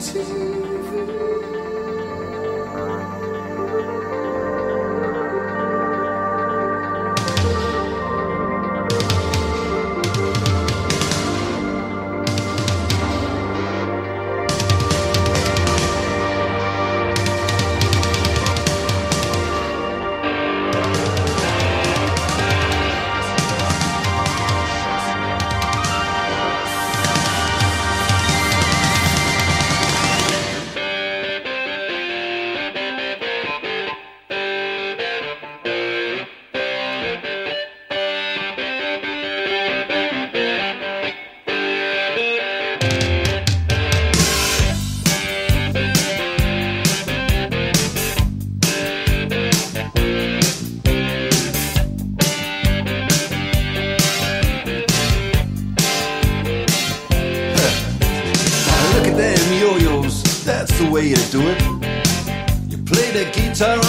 情。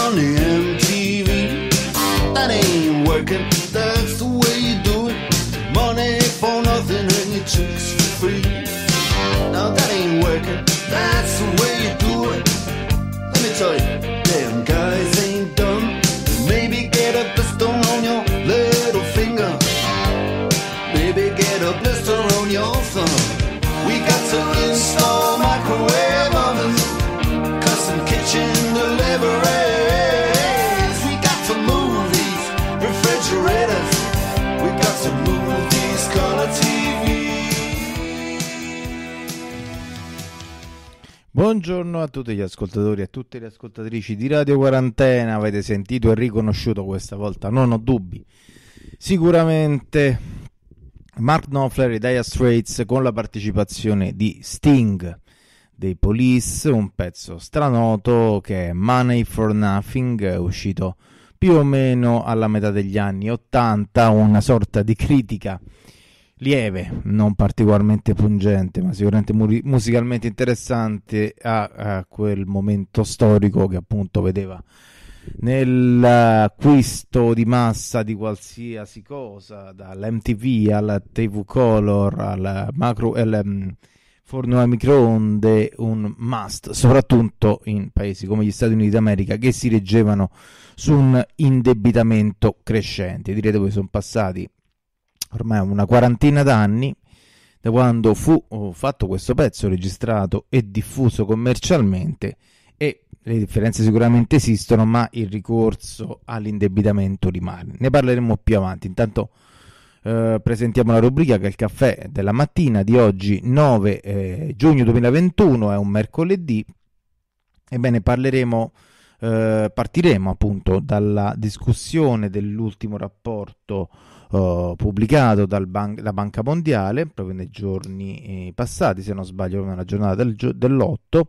on the MTV. That ain't working, that's the way you do it. Money for nothing and your chicks for free. Now that ain't working, that's the way you do it. Let me tell you. Buongiorno a tutti gli ascoltatori e a tutte le ascoltatrici di Radio Quarantena. Avete sentito e riconosciuto questa volta, non ho dubbi. Sicuramente Mark Knopfler e Dire Straits con la partecipazione di Sting dei Police, un pezzo stranoto che è Money for Nothing, uscito più o meno alla metà degli anni 80, una sorta di critica lieve, non particolarmente pungente, ma sicuramente muri- musicalmente interessante a, a, quel momento storico che appunto vedeva nell'acquisto di massa di qualsiasi cosa, dall'MTV alla TV Color al macro al, mm, forno a microonde, un must, soprattutto in paesi come gli Stati Uniti d'America che si reggevano su un indebitamento crescente. Direte voi sono passati ormai una quarantina d'anni da quando fu fatto questo pezzo registrato e diffuso commercialmente e le differenze sicuramente esistono ma il ricorso all'indebitamento rimane ne parleremo più avanti intanto eh, presentiamo la rubrica che è il caffè della mattina di oggi 9 eh, giugno 2021 è un mercoledì ebbene parleremo eh, partiremo appunto dalla discussione dell'ultimo rapporto eh, pubblicato dalla ban- Banca Mondiale proprio nei giorni eh, passati, se non sbaglio, nella giornata del gio- dell'8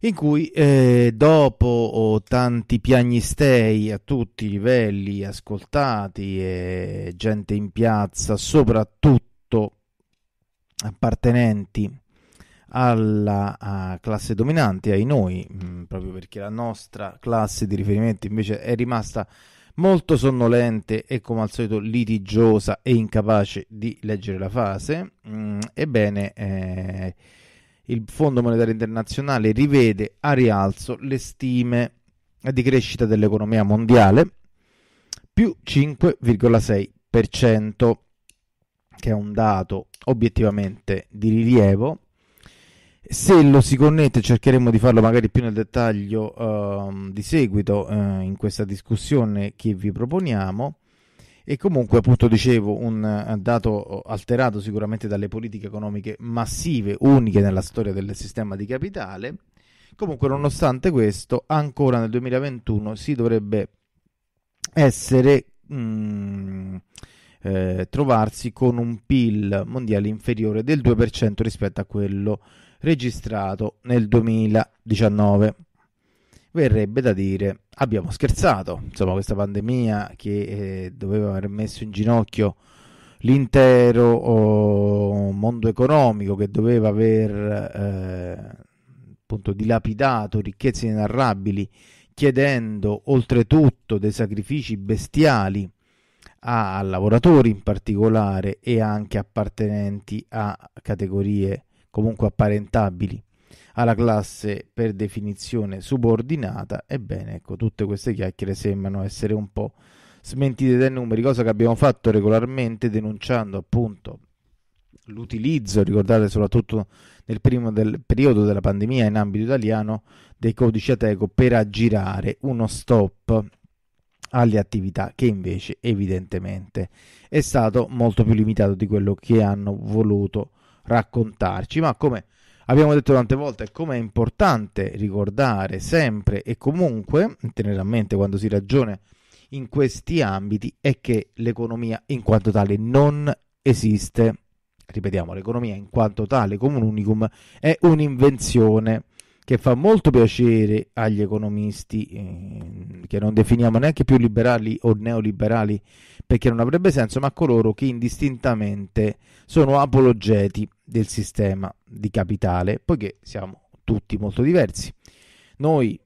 in cui eh, dopo oh, tanti piagnistei a tutti i livelli ascoltati e gente in piazza, soprattutto appartenenti alla classe dominante, ai noi, mh, mm, proprio perché la nostra classe di riferimento invece è rimasta molto sonnolente e come al solito litigiosa e incapace di leggere la fase. Mm, ebbene, eh, il Fondo Monetario Internazionale rivede a rialzo le stime di crescita dell'economia mondiale più 5,6%, che è un dato obiettivamente di rilievo se lo si connette cercheremo di farlo magari più nel dettaglio uh, di seguito uh, in questa discussione che vi proponiamo e comunque appunto dicevo un eh, dato oh, alterato sicuramente dalle politiche economiche massive uniche nella storia del sistema di capitale comunque nonostante questo ancora nel 2021 si dovrebbe essere mh, mm, eh, trovarsi con un PIL mondiale inferiore del 2% rispetto a quello registrato nel 2019. Verrebbe da dire abbiamo scherzato, insomma questa pandemia che eh, doveva aver messo in ginocchio l'intero oh, mondo economico che doveva aver eh, appunto dilapidato ricchezze inarrabili chiedendo oltretutto dei sacrifici bestiali a lavoratori in particolare e anche appartenenti a categorie comunque apparentabili alla classe per definizione subordinata, ebbene, ecco, tutte queste chiacchiere sembrano essere un po' smentite dai numeri, cosa che abbiamo fatto regolarmente denunciando appunto l'utilizzo, ricordate soprattutto nel primo del periodo della pandemia in ambito italiano, dei codici Ateco per aggirare uno stop alle attività che invece evidentemente è stato molto più limitato di quello che hanno voluto raccontarci, ma come abbiamo detto tante volte, come è importante ricordare sempre e comunque, tenere a mente quando si ragiona in questi ambiti, è che l'economia in quanto tale non esiste. Ripetiamo, l'economia in quanto tale come un unicum è un'invenzione che fa molto piacere agli economisti, eh, che non definiamo neanche più liberali o neoliberali, perché non avrebbe senso, ma a coloro che indistintamente sono apologeti del sistema di capitale, poiché siamo tutti molto diversi. Noi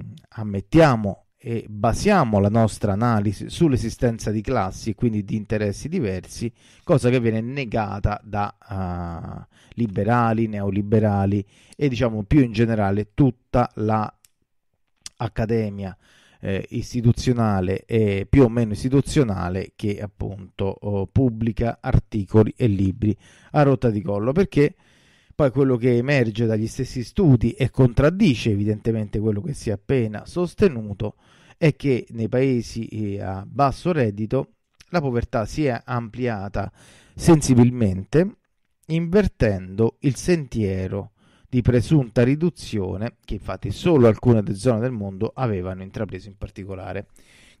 mm, ammettiamo e basiamo la nostra analisi sull'esistenza di classi e quindi di interessi diversi, cosa che viene negata da uh, liberali, neoliberali e diciamo più in generale tutta la eh, istituzionale e più o meno istituzionale che appunto oh, pubblica articoli e libri a rotta di collo perché poi quello che emerge dagli stessi studi e contraddice evidentemente quello che si è appena sostenuto è che nei paesi eh, a basso reddito la povertà si è ampliata sensibilmente invertendo il sentiero di presunta riduzione che infatti solo alcune zone del mondo avevano intrapreso, in particolare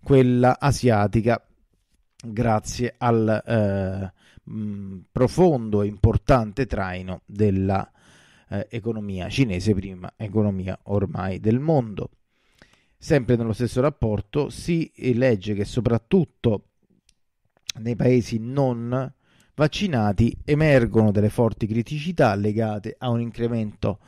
quella asiatica, grazie al eh, mm, profondo e importante traino dell'economia eh, cinese, prima economia ormai del mondo. Sempre nello stesso rapporto si legge che soprattutto nei paesi non vaccinati emergono delle forti criticità legate a un incremento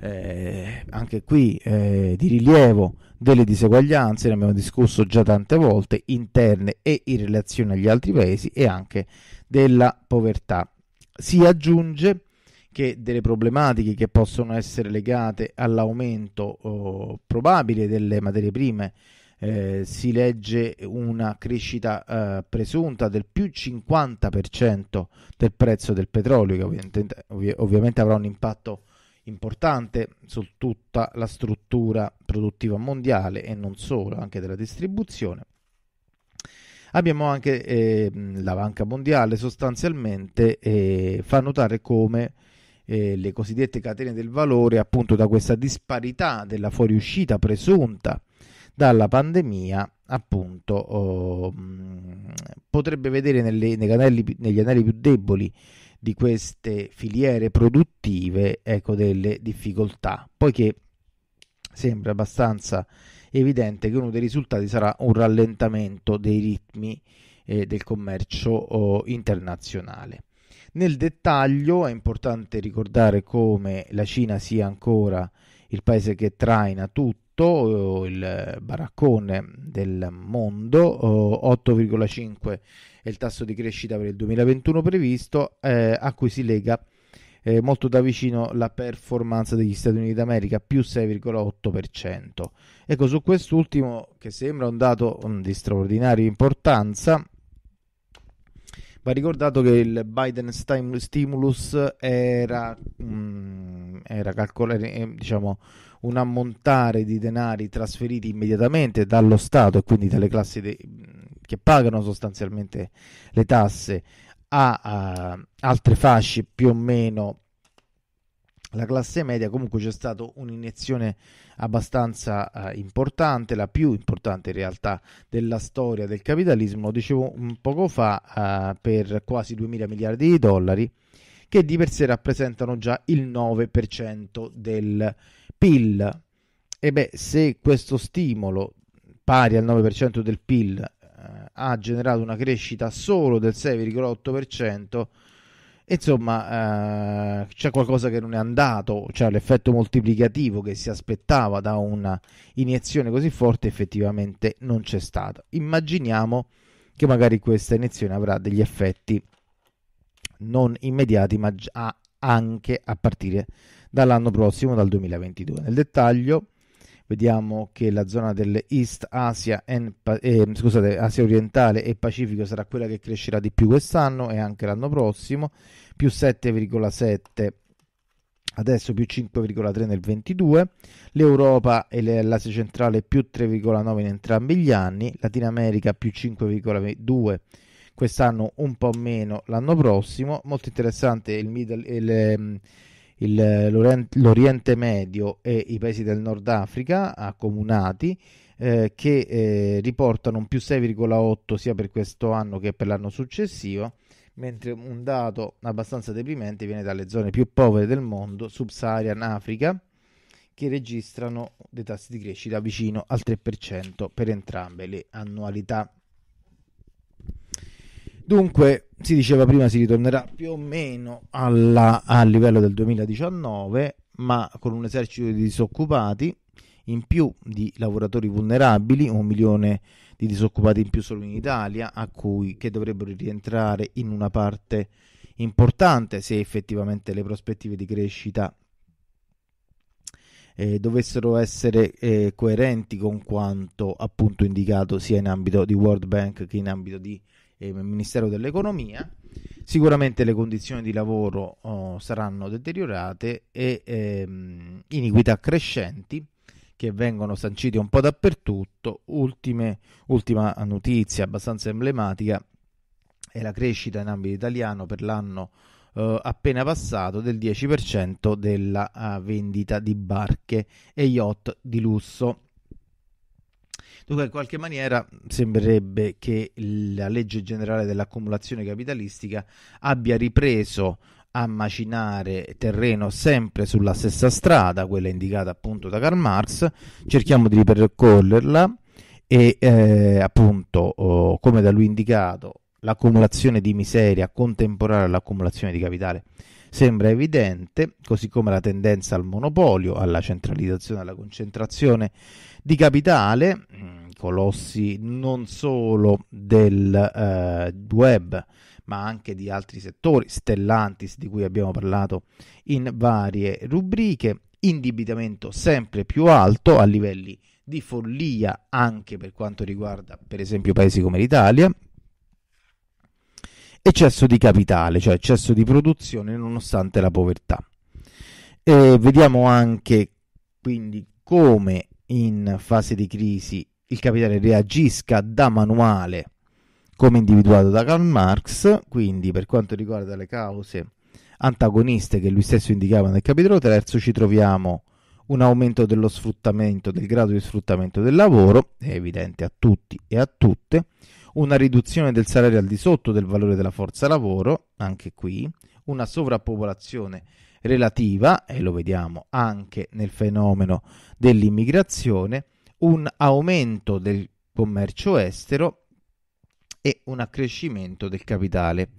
eh, anche qui eh, di rilievo delle diseguaglianze, ne abbiamo discusso già tante volte, interne e in relazione agli altri paesi e anche della povertà. Si aggiunge che delle problematiche che possono essere legate all'aumento oh, probabile delle materie prime eh, si legge una crescita eh, presunta del più 50% del prezzo del petrolio, che ovviamente, ovvi- ovviamente avrà un impatto importante su tutta la struttura produttiva mondiale e non solo, anche della distribuzione. Abbiamo anche eh, la Banca Mondiale sostanzialmente eh, fa notare come eh, le cosiddette catene del valore, appunto da questa disparità della fuoriuscita presunta dalla pandemia appunto oh, mm, potrebbe vedere nelle, anelli, negli anelli più deboli di queste filiere produttive ecco, delle difficoltà, poiché sembra abbastanza evidente che uno dei risultati sarà un rallentamento dei ritmi eh, del commercio oh, internazionale. Nel dettaglio è importante ricordare come la Cina sia ancora il paese che traina tutto sotto oh, il baraccone del mondo, 8,5 è il tasso di crescita per il 2021 previsto, eh, a cui si lega eh, molto da vicino la performance degli Stati Uniti d'America, più 6,8%. Ecco, su quest'ultimo, che sembra un dato mm, di straordinaria importanza, Va ricordato che il Biden stimulus era, mh, mm, era, calcol- eh, diciamo, un ammontare di denari trasferiti immediatamente dallo Stato e quindi dalle classi de- che pagano sostanzialmente le tasse a, a altre fasce più o meno la classe media comunque c'è stata un'iniezione abbastanza eh, importante, la più importante in realtà della storia del capitalismo, lo dicevo un poco fa, eh, per quasi 2 mila miliardi di dollari, che di per sé rappresentano già il 9% del PIL, e beh, se questo stimolo pari al 9% del PIL eh, ha generato una crescita solo del 6,8%, insomma eh, c'è qualcosa che non è andato, cioè l'effetto moltiplicativo che si aspettava da una iniezione così forte effettivamente non c'è stato. Immaginiamo che magari questa iniezione avrà degli effetti non immediati ma a anche a partire dall'anno prossimo, dal 2022. Nel dettaglio vediamo che la zona dell'East Asia, and, eh, scusate, Asia orientale e Pacifico sarà quella che crescerà di più quest'anno e anche l'anno prossimo, più 7,7 adesso più 5,3 nel 22, l'Europa e l'Asia centrale più 3,9 in entrambi gli anni, Latina America più 5,2 quest'anno un po' meno l'anno prossimo. Molto interessante il, middle, il, ehm, il, eh, l'Oriente, l'Oriente Medio e i paesi del Nord Africa accomunati. Eh, che eh, riportano un più 6,8 sia per questo anno che per l'anno successivo, mentre un dato abbastanza deprimente viene dalle zone più povere del mondo, Sub-Saharan Africa, che registrano dei tassi di crescita vicino al 3% per entrambe le annualità. Dunque, si diceva prima si ritornerà più o meno alla, al livello del 2019, ma con un esercito di disoccupati in più di lavoratori vulnerabili, un milione di disoccupati in più solo in Italia, a cui che dovrebbero rientrare in una parte importante se effettivamente le prospettive di crescita eh, dovessero essere eh, coerenti con quanto appunto indicato sia in ambito di World Bank che in ambito di e il Ministero dell'Economia. Sicuramente le condizioni di lavoro oh, saranno deteriorate e ehm, iniquità crescenti che vengono sancite un po' dappertutto. Ultime, ultima notizia abbastanza emblematica è la crescita in ambito italiano per l'anno eh, appena passato del 10% della eh, vendita di barche e yacht di lusso. Dunque, in qualche maniera sembrerebbe che la legge generale dell'accumulazione capitalistica abbia ripreso a macinare terreno sempre sulla stessa strada, quella indicata appunto da Karl Marx, cerchiamo di ripercorrerla e eh, appunto, oh, come da lui indicato, l'accumulazione di miseria contemporanea all'accumulazione di capitale sembra evidente, così come la tendenza al monopolio, alla centralizzazione, alla concentrazione di capitale, mm, colossi non solo del uh, web, ma anche di altri settori, Stellantis di cui abbiamo parlato in varie rubriche, indebitamento sempre più alto a livelli di follia anche per quanto riguarda per esempio paesi come l'Italia, eccesso di capitale, cioè eccesso di produzione nonostante la povertà. E vediamo anche quindi come in fase di crisi il capitale reagisca da manuale come individuato da Karl Marx, quindi per quanto riguarda le cause antagoniste che lui stesso indicava nel capitolo terzo ci troviamo un aumento dello sfruttamento, del grado di sfruttamento del lavoro, è evidente a tutti e a tutte, una riduzione del salario al di sotto del valore della forza lavoro, anche qui, una sovrappopolazione relativa, e lo vediamo anche nel fenomeno dell'immigrazione, un aumento del commercio estero e un accrescimento del capitale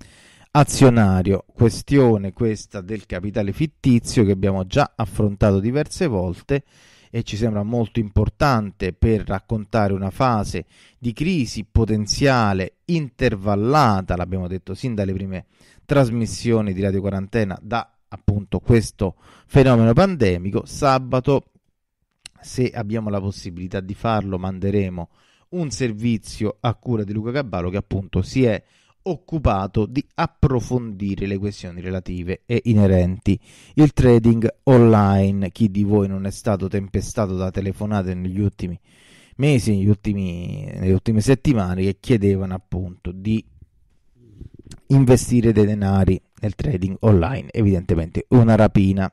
azionario. Questione questa del capitale fittizio che abbiamo già affrontato diverse volte e ci sembra molto importante per raccontare una fase di crisi potenziale intervallata, l'abbiamo detto sin dalle prime trasmissioni di Radio Quarantena, da appunto questo fenomeno pandemico. Sabato se abbiamo la possibilità di farlo, manderemo un servizio a cura di Luca Caballo che appunto si è occupato di approfondire le questioni relative e inerenti il trading online. Chi di voi non è stato tempestato da telefonate negli ultimi mesi, negli ultimi, nelle ultime settimane che chiedevano appunto di investire dei denari nel trading online, evidentemente una rapina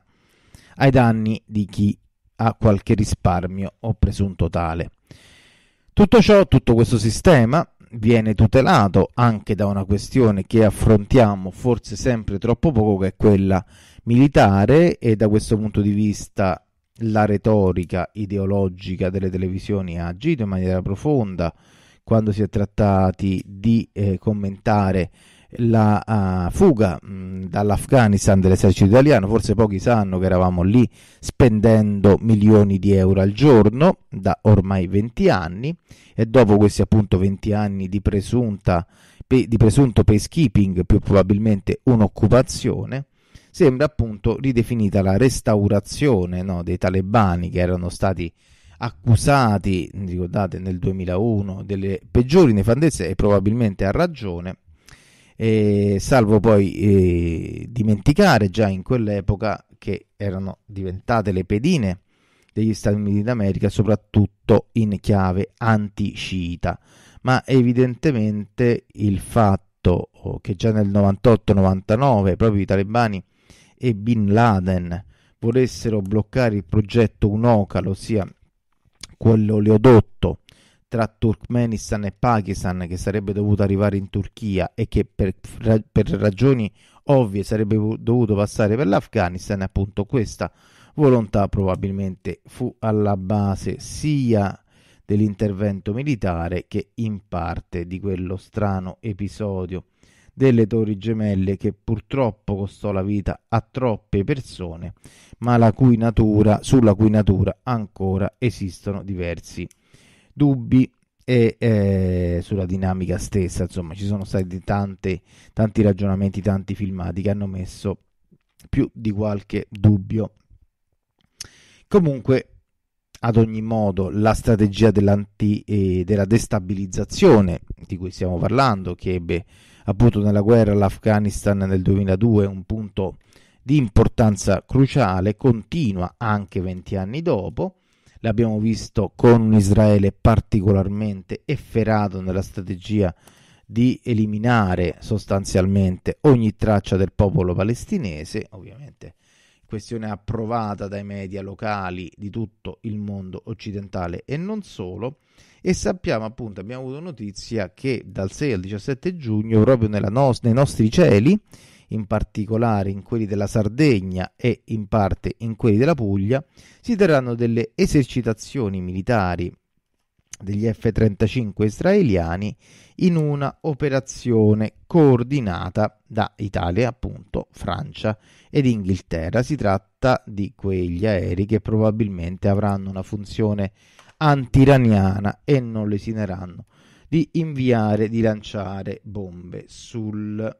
ai danni di chi a qualche risparmio o presunto tale. Tutto ciò, tutto questo sistema viene tutelato anche da una questione che affrontiamo forse sempre troppo poco, che è quella militare e da questo punto di vista la retorica ideologica delle televisioni ha agito in maniera profonda quando si è trattati di eh, commentare la uh, fuga mh, mm, dall'Afghanistan dell'esercito italiano, forse pochi sanno che eravamo lì spendendo milioni di euro al giorno da ormai 20 anni e dopo questi appunto 20 anni di, presunta, di presunto peacekeeping, più probabilmente un'occupazione, sembra appunto ridefinita la restaurazione no, dei talebani che erano stati accusati, ricordate, nel 2001 delle peggiori nefandezze e probabilmente ha ragione eh, salvo poi eh, dimenticare già in quell'epoca che erano diventate le pedine degli Stati Uniti d'America, soprattutto in chiave anti-sciita. Ma evidentemente il fatto oh, che già nel 98-99 proprio i talebani e Bin Laden volessero bloccare il progetto Unocal, ossia quell'oleodotto tra Turkmenistan e Pakistan che sarebbe dovuto arrivare in Turchia e che per, per ragioni ovvie sarebbe dovuto passare per l'Afghanistan, appunto questa volontà probabilmente fu alla base sia dell'intervento militare che in parte di quello strano episodio delle Torri Gemelle che purtroppo costò la vita a troppe persone, ma cui natura, sulla cui natura ancora esistono diversi dubbi e eh, sulla dinamica stessa, insomma, ci sono stati tante, tanti ragionamenti, tanti filmati che hanno messo più di qualche dubbio. Comunque, ad ogni modo, la strategia eh, della destabilizzazione di cui stiamo parlando, che ebbe appunto nella guerra all'Afghanistan nel 2002 un punto di importanza cruciale, continua anche 20 anni dopo l'abbiamo visto con un Israele particolarmente efferato nella strategia di eliminare sostanzialmente ogni traccia del popolo palestinese, ovviamente questione approvata dai media locali di tutto il mondo occidentale e non solo e sappiamo appunto, abbiamo avuto notizia che dal 6 al 17 giugno proprio no- nei nostri cieli in particolare in quelli della Sardegna e in parte in quelli della Puglia, si terranno delle esercitazioni militari degli F-35 israeliani in una operazione coordinata da Italia, appunto, Francia ed Inghilterra. Si tratta di quegli aerei che probabilmente avranno una funzione antiraniana e non lesineranno di inviare, di lanciare bombe sul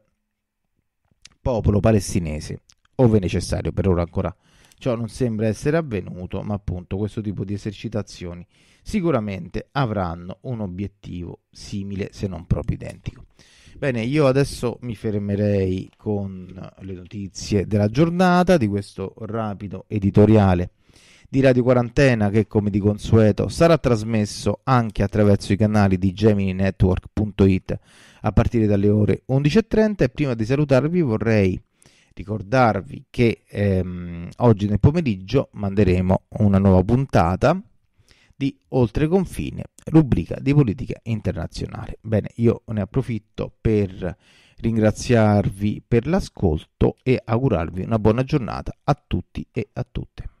popolo palestinese, ove necessario, per ora ancora Ciò non sembra essere avvenuto, ma appunto questo tipo di esercitazioni sicuramente avranno un obiettivo simile se non proprio identico. Bene, io adesso mi fermerei con le notizie della giornata di questo rapido editoriale di Radio Quarantena che come di consueto sarà trasmesso anche attraverso i canali di gemininetwork.it a partire dalle ore 11.30 e prima di salutarvi vorrei ricordarvi che ehm, oggi nel pomeriggio manderemo una nuova puntata di Oltre Confine, rubrica di politica internazionale. Bene, io ne approfitto per ringraziarvi per l'ascolto e augurarvi una buona giornata a tutti e a tutte.